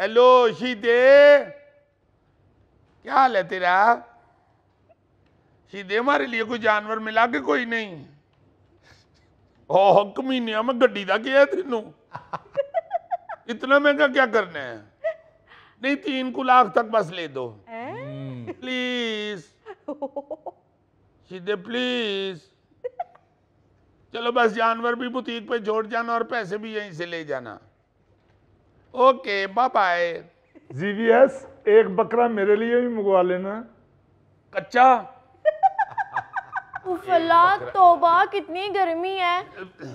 Hello सीधे क्या हाल है तेरा सीधे हमारे लिए कोई जानवर मिला के कोई नहीं ओह कमीनिया मैं गड्डी का गया तेनू इतना महंगा क्या करना है नहीं तीन को लाख तक बस ले दो प्लीज सीधे प्लीज चलो बस जानवर भी बुतीक पे छोड़ जाना और पैसे भी यहीं से ले जाना ओके बाय बाय जीवीएस एक बकरा मेरे लिए भी मंगवा लेना कच्चा उफला तोबा कितनी गर्मी है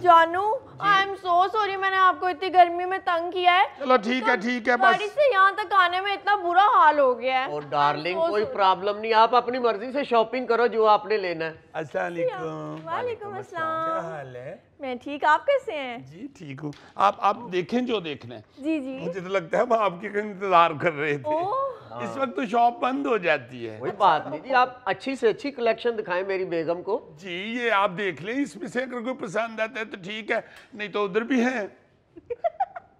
जानू आई एम सो सॉरी मैंने आपको इतनी गर्मी में तंग किया है चलो ठीक है तो ठीक है बस से यहाँ तक आने में इतना बुरा हाल हो गया है और डार्लिंग कोई प्रॉब्लम नहीं आप अपनी मर्जी से शॉपिंग करो जो आपने लेना है अस्सलाम वालेकुम अस्सलाम क्या हाल है मैं ठीक आप कैसे हैं जी ठीक हूँ आप आप देखें जो देखना है जी जी मुझे तो लगता है आपके इंतजार कर रहे थे हाँ। इस वक्त तो शॉप बंद हो जाती है कोई बात नहीं जी आप अच्छी से अच्छी कलेक्शन दिखाएं मेरी बेगम को जी ये आप देख लें इसमें से अगर कोई पसंद आता है तो ठीक है नहीं तो उधर भी है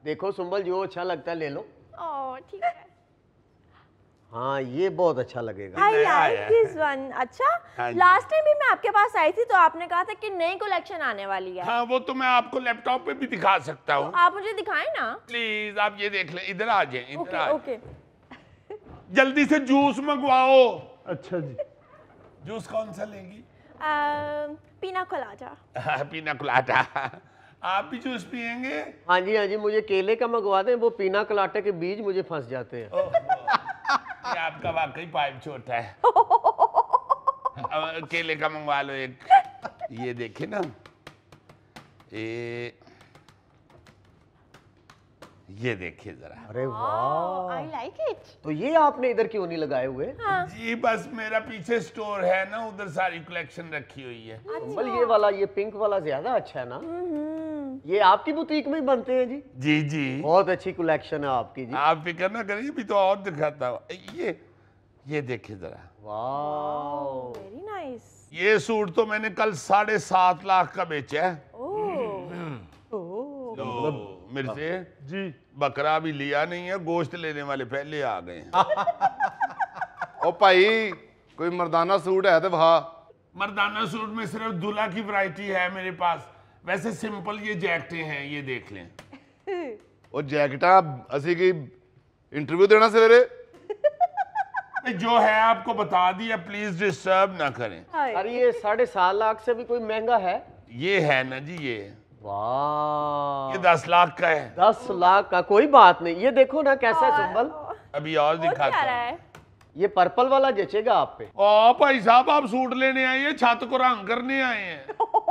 देखो सुंबल जो अच्छा लगता है ले लो ठीक है हाँ ये बहुत अच्छा लगेगा I like this one. अच्छा लास्ट हाँ टाइम भी मैं आपके पास आई थी तो आपने कहा था कि नई कलेक्शन आने वाली है हाँ वो तो मैं आपको लैपटॉप पे भी दिखा सकता तो हूँ तो आप मुझे दिखाएं ना प्लीज आप ये देख लें इधर आ जाए इधर आ जाए जल्दी से जूस मंगवाओ अच्छा जी जूस कौन सा लेंगी पीना कोलाटा पीना कोलाटा आप भी जूस पियेंगे हाँ जी हाँ जी मुझे केले का मंगवा दें वो पीना कोलाटा के बीज मुझे फंस जाते हैं आपका वाकई पाइप छोटा है केले का मंगवा लो एक ये देखे ना ये ये देखिए जरा अरे वाह आई लाइक इट तो ये आपने इधर क्यों नहीं लगाए हुए हाँ। जी बस मेरा पीछे स्टोर है ना उधर सारी कलेक्शन रखी हुई है अच्छा। ये वाला ये पिंक वाला ज्यादा अच्छा है ना हम्म। ये आपकी बुटीक में बनते हैं जी जी जी बहुत अच्छी कलेक्शन है आपकी जी आप फिक्र ना करिए भी तो और दिखाता हूँ ये ये देखिए जरा वाह वेरी नाइस ये सूट तो मैंने कल साढ़े सात लाख का बेचा है मेरे हाँ। से जी बकरा भी लिया नहीं है गोश्त लेने वाले पहले आ गए हैं ओ भाई कोई मर्दाना सूट है तो वहा मर्दाना सूट में सिर्फ दूल्हा की वैरायटी है मेरे पास वैसे सिंपल ये जैकेट हैं ये देख लें और जैकेटा असि की इंटरव्यू देना सवेरे जो है आपको बता दिया प्लीज डिस्टर्ब ना करें अरे ये साढ़े सात लाख से भी कोई महंगा है ये है ना जी ये वाह ये दस लाख का है दस लाख का कोई बात नहीं ये देखो ना कैसा है सिंबल अभी और दिखा है ये पर्पल वाला जचेगा आप पे ओ भाई साहब आप सूट लेने आए हैं छत को रंग करने आए हैं